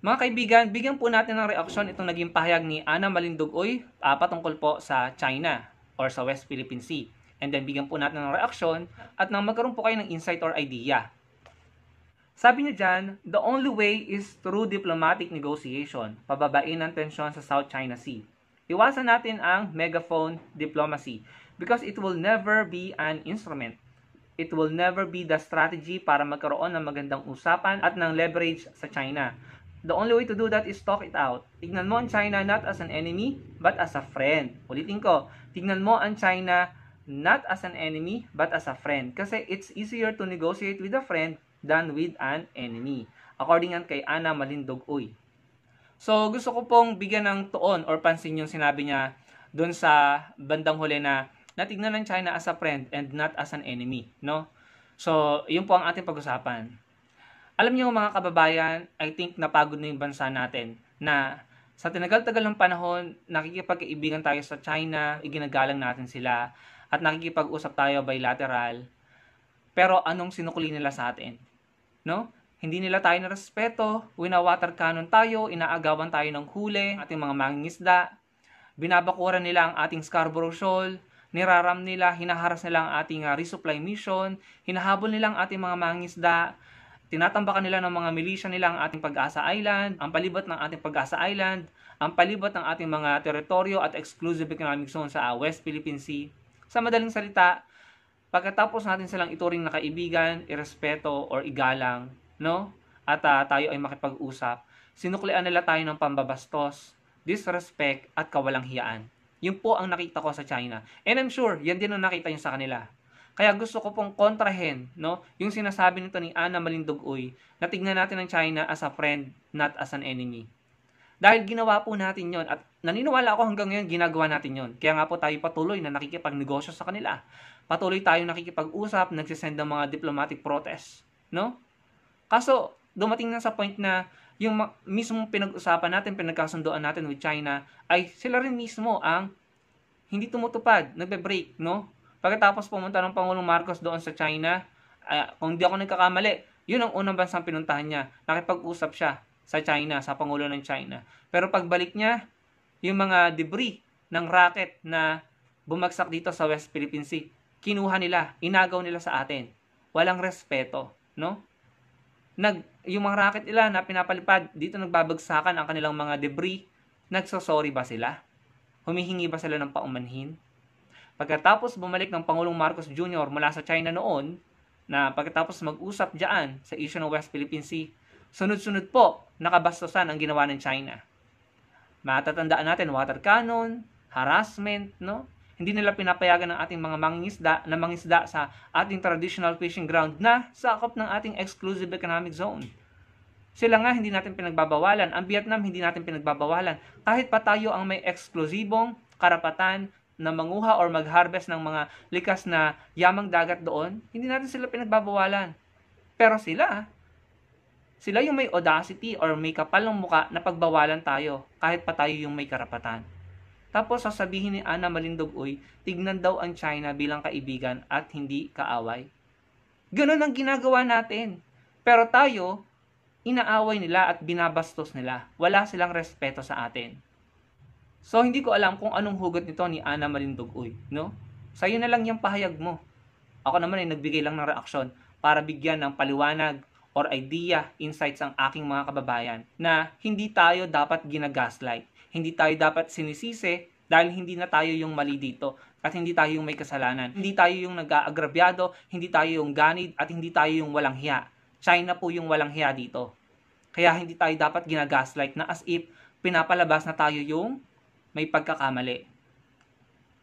Mga kaibigan, bigyan po natin ng reaksyon itong naging pahayag ni Ana Malindugoy uh, ah, patungkol po sa China or sa West Philippine Sea. And then bigyan po natin ng reaksyon at nang magkaroon po kayo ng insight or idea. Sabi niya dyan, the only way is through diplomatic negotiation, pababain ang tensyon sa South China Sea. Iwasan natin ang megaphone diplomacy because it will never be an instrument it will never be the strategy para magkaroon ng magandang usapan at ng leverage sa China. The only way to do that is talk it out. Tignan mo ang China not as an enemy, but as a friend. Ulitin ko, tignan mo ang China not as an enemy, but as a friend. Kasi it's easier to negotiate with a friend than with an enemy. According yan kay Ana Malindog Uy. So, gusto ko pong bigyan ng tuon or pansin yung sinabi niya doon sa bandang huli na natignan ng China as a friend and not as an enemy, no? So, yun po ang ating pag-usapan. Alam niyo mga kababayan, I think napagod na yung bansa natin na sa tinagal-tagal ng panahon, nakikipagkaibigan tayo sa China, iginagalang natin sila, at nakikipag-usap tayo bilateral. Pero anong sinukli nila sa atin? No? Hindi nila tayo narespeto, winawater cannon tayo, inaagawan tayo ng huli, ating mga mangingisda, binabakuran nila ang ating Scarborough Shoal, niraram nila, hinaharas nila ang ating ah, resupply mission, hinahabol nila ang ating mga mangingisda, Tinatambakan nila ng mga milisya nila ang ating pag-asa island, ang palibot ng ating pag-asa island, ang palibot ng ating mga teritoryo at exclusive economic zone sa ah, West Philippine Sea. Sa madaling salita, pagkatapos natin silang ituring na kaibigan, irespeto, or igalang, no? At uh, tayo ay makipag-usap, sinuklian nila tayo ng pambabastos, disrespect, at kawalang hiyaan. Yun po ang nakita ko sa China. And I'm sure, yan din ang nakita nyo sa kanila. Kaya gusto ko pong kontrahen, no? Yung sinasabi nito ni Ana Malindugoy, na tignan natin ang China as a friend, not as an enemy. Dahil ginawa po natin yon at naniniwala ako hanggang ngayon ginagawa natin yon. Kaya nga po tayo patuloy na nakikipagnegosyo sa kanila. Patuloy tayo nakikipag-usap, nagsisend ng mga diplomatic protest. No? Kaso, dumating na sa point na yung mismong pinag-usapan natin, pinagkasundoan natin with China, ay sila rin mismo ang hindi tumutupad, nagbe-break, no? Pagkatapos pumunta ng Pangulong Marcos doon sa China, uh, kung di ako nagkakamali, yun ang unang bansang pinuntahan niya. Nakipag-usap siya sa China, sa Pangulo ng China. Pero pagbalik niya, yung mga debris ng rocket na bumagsak dito sa West Philippine Sea, kinuha nila, inagaw nila sa atin. Walang respeto, no? Nag, yung mga rocket nila na pinapalipad, dito nagbabagsakan ang kanilang mga debris, nagsasorry ba sila? Humihingi ba sila ng paumanhin? Pagkatapos bumalik ng Pangulong Marcos Jr. mula sa China noon, na pagkatapos mag-usap dyan sa issue ng West Philippine Sea, sunod-sunod po nakabastusan ang ginawa ng China. Matatandaan natin water cannon, harassment, no? Hindi nila pinapayagan ng ating mga mangisda na mangisda sa ating traditional fishing ground na sakop ng ating exclusive economic zone. Sila nga hindi natin pinagbabawalan. Ang Vietnam hindi natin pinagbabawalan. Kahit pa tayo ang may eksklusibong karapatan na manguha or mag-harvest ng mga likas na yamang dagat doon, hindi natin sila pinagbabawalan. Pero sila, sila yung may audacity or may kapal ng muka na pagbawalan tayo kahit pa tayo yung may karapatan. Tapos sasabihin ni Ana Malindogoy, tignan daw ang China bilang kaibigan at hindi kaaway. Ganun ang ginagawa natin. Pero tayo, inaaway nila at binabastos nila. Wala silang respeto sa atin. So hindi ko alam kung anong hugot nito ni Ana Marindugoy, no? Sa'yo na lang yung pahayag mo. Ako naman ay nagbigay lang ng reaksyon para bigyan ng paliwanag or idea, insights ang aking mga kababayan na hindi tayo dapat ginagaslight. Hindi tayo dapat sinisisi dahil hindi na tayo yung mali dito at hindi tayo yung may kasalanan. Hindi tayo yung nag-aagrabyado, hindi tayo yung ganid at hindi tayo yung walang hiya. China po yung walang hiya dito. Kaya hindi tayo dapat ginagaslight na as if pinapalabas na tayo yung may pagkakamali.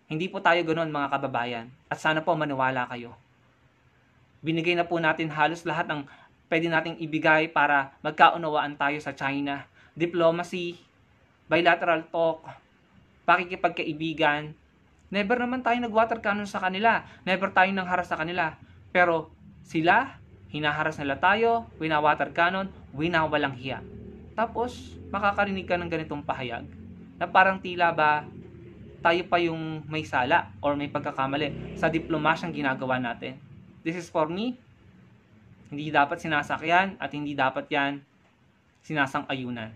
Hindi po tayo ganoon mga kababayan at sana po maniwala kayo. Binigay na po natin halos lahat ng pwede nating ibigay para magkaunawaan tayo sa China. Diplomacy, bilateral talk, pakikipagkaibigan. Never naman tayo nag-water cannon sa kanila. Never tayo nang haras sa kanila. Pero sila, hinaharas nila tayo, winawater cannon, winawalang hiya. Tapos, makakarinig ka ng ganitong pahayag na parang tila ba tayo pa yung may sala or may pagkakamali sa diplomasyang ginagawa natin. This is for me. Hindi dapat sinasakyan at hindi dapat yan sinasang-ayunan.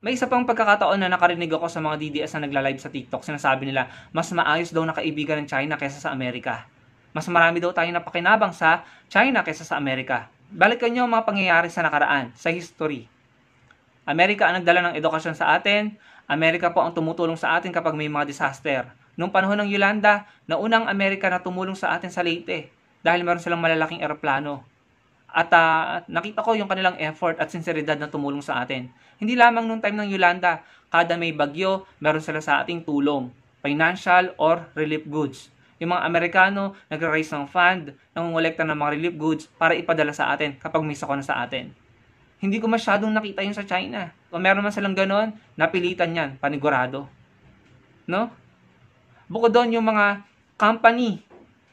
May isa pang pagkakataon na nakarinig ako sa mga DDS na nagla-live sa TikTok. Sinasabi nila, mas maayos daw na kaibigan ng China kaysa sa Amerika. Mas marami daw tayo na pakinabang sa China kaysa sa Amerika. Balikan nyo ang mga pangyayari sa nakaraan, sa history Amerika ang nagdala ng edukasyon sa atin. Amerika po ang tumutulong sa atin kapag may mga disaster. Noong panahon ng Yolanda, naunang Amerika na tumulong sa atin sa Leyte dahil meron silang malalaking eroplano. At uh, nakita ko yung kanilang effort at sinseridad na tumulong sa atin. Hindi lamang nung time ng Yolanda, kada may bagyo, meron sila sa ating tulong. Financial or relief goods. Yung mga Amerikano, nagra-raise ng fund, nangungulekta ng mga relief goods para ipadala sa atin kapag may sakuna sa atin. Hindi ko masyadong nakita yun sa China. Kung meron man silang ganon, napilitan yan, panigurado. No? Bukod doon yung mga company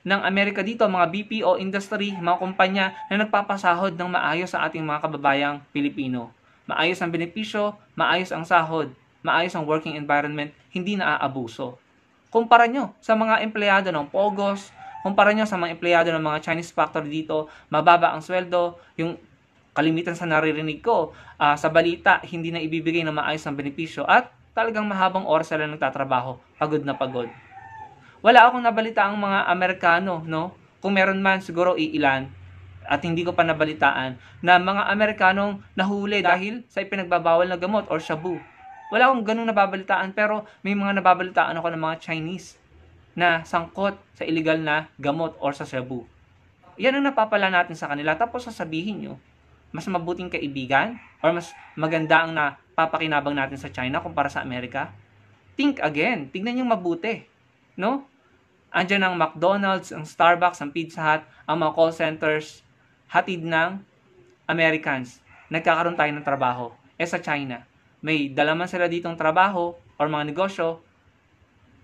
ng Amerika dito, mga BPO industry, mga kumpanya na nagpapasahod ng maayos sa ating mga kababayang Pilipino. Maayos ang benepisyo, maayos ang sahod, maayos ang working environment, hindi naaabuso. Kumpara nyo sa mga empleyado ng Pogos, kumpara nyo sa mga empleyado ng mga Chinese factory dito, mababa ang sweldo, yung kalimitan sa naririnig ko uh, sa balita, hindi na ibibigay ng maayos ang benepisyo at talagang mahabang oras sila nagtatrabaho, pagod na pagod. Wala akong nabalita ang mga Amerikano, no? Kung meron man siguro iilan at hindi ko pa nabalitaan na mga Amerikanong nahuli dahil sa ipinagbabawal na gamot or shabu. Wala akong ganung nababalitaan pero may mga nababalitaan ako ng mga Chinese na sangkot sa illegal na gamot or sa shabu. Yan ang napapala natin sa kanila tapos sasabihin nyo mas mabuting kaibigan or mas maganda ang napapakinabang natin sa China kumpara sa Amerika? Think again. Tingnan yung mabuti. No? Andiyan ang McDonald's, ang Starbucks, ang Pizza Hut, ang mga call centers, hatid ng Americans. Nagkakaroon tayo ng trabaho. Eh sa China, may dalaman sila ditong trabaho or mga negosyo,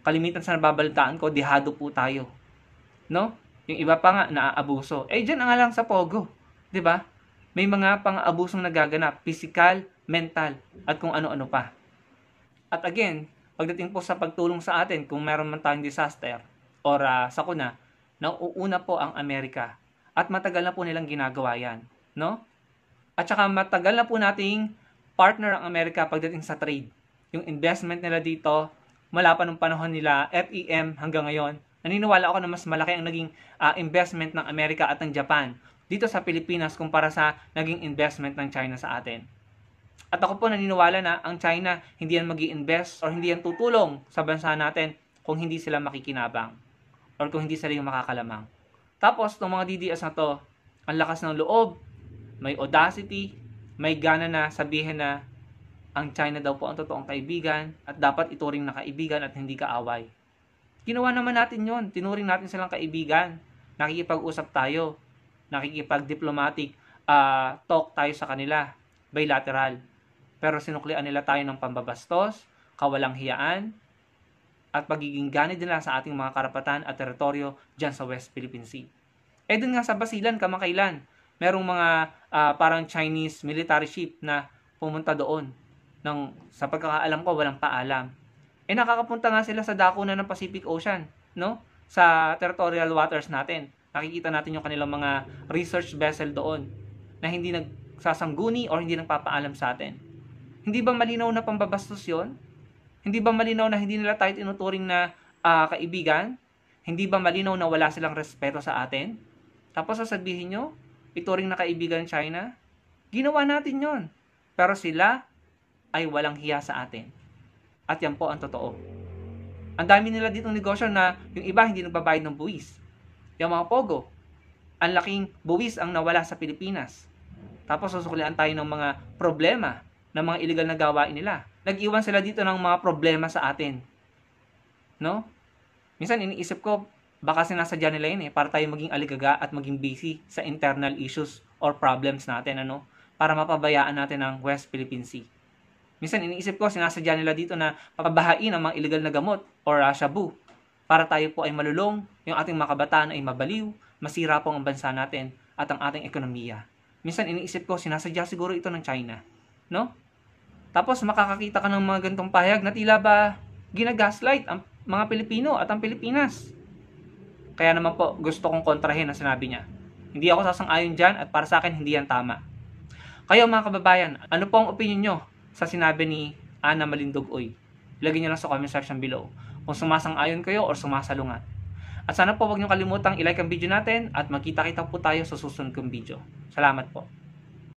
kalimitan sa nababalitaan ko, dihado po tayo. No? Yung iba pa nga, naaabuso. Eh, dyan na nga lang sa Pogo. ba? Diba? May mga pang-abusong nagaganap, physical, mental, at kung ano-ano pa. At again, pagdating po sa pagtulong sa atin kung meron man tayong disaster or uh, sakuna, nauuna po ang Amerika. At matagal na po nilang ginagawa yan. No? At saka matagal na po nating partner ang Amerika pagdating sa trade. Yung investment nila dito, mula pa nung panahon nila, FEM hanggang ngayon, naniniwala ako na mas malaki ang naging uh, investment ng Amerika at ng Japan dito sa Pilipinas kumpara sa naging investment ng China sa atin. At ako po naniniwala na ang China hindi yan mag invest or hindi yan tutulong sa bansa natin kung hindi sila makikinabang or kung hindi sila yung makakalamang. Tapos, ng mga DDS na to, ang lakas ng loob, may audacity, may gana na sabihin na ang China daw po ang totoong kaibigan at dapat ituring na kaibigan at hindi kaaway. Ginawa naman natin yon, tinuring natin silang kaibigan, nakikipag-usap tayo, nakikipag-diplomatic uh, talk tayo sa kanila, bilateral. Pero sinuklian nila tayo ng pambabastos, kawalang hiyaan, at pagiging ganid nila sa ating mga karapatan at teritoryo dyan sa West Philippine Sea. Eh dun nga sa Basilan, kamakailan, merong mga uh, parang Chinese military ship na pumunta doon. Nang, sa pagkakaalam ko, walang paalam. Eh nakakapunta nga sila sa dakuna ng Pacific Ocean, no? Sa territorial waters natin nakikita natin yung kanilang mga research vessel doon na hindi nagsasangguni or hindi nagpapaalam sa atin. Hindi ba malinaw na pambabastos yon? Hindi ba malinaw na hindi nila tayo tinuturing na uh, kaibigan? Hindi ba malinaw na wala silang respeto sa atin? Tapos sasabihin nyo, ituring na kaibigan China? Ginawa natin yon. Pero sila ay walang hiya sa atin. At yan po ang totoo. Ang dami nila dito negosyo na yung iba hindi nagbabayad ng buwis yung mga pogo. Ang laking buwis ang nawala sa Pilipinas. Tapos susuklian tayo ng mga problema ng mga illegal na gawain nila. Nag-iwan sila dito ng mga problema sa atin. No? Minsan iniisip ko, baka sinasadya nila yun eh, para tayo maging aligaga at maging busy sa internal issues or problems natin, ano? Para mapabayaan natin ang West Philippine Sea. Minsan iniisip ko, sinasadya nila dito na papabahain ang mga illegal na gamot or uh, shabu para tayo po ay malulong, yung ating mga kabataan ay mabaliw, masira po ang bansa natin at ang ating ekonomiya. Minsan iniisip ko, sinasadya siguro ito ng China. No? Tapos makakakita ka ng mga gantong payag na tila ba ginagaslight ang mga Pilipino at ang Pilipinas. Kaya naman po, gusto kong kontrahin ang sinabi niya. Hindi ako sasang-ayon dyan at para sa akin hindi yan tama. Kayo mga kababayan, ano po ang opinion nyo sa sinabi ni Ana Malindugoy? Lagyan nyo lang sa comment section below kung sumasang-ayon kayo or sumasalungat. At sana po huwag niyong kalimutang ilike ang video natin at magkita-kita po tayo sa susunod kong video. Salamat po.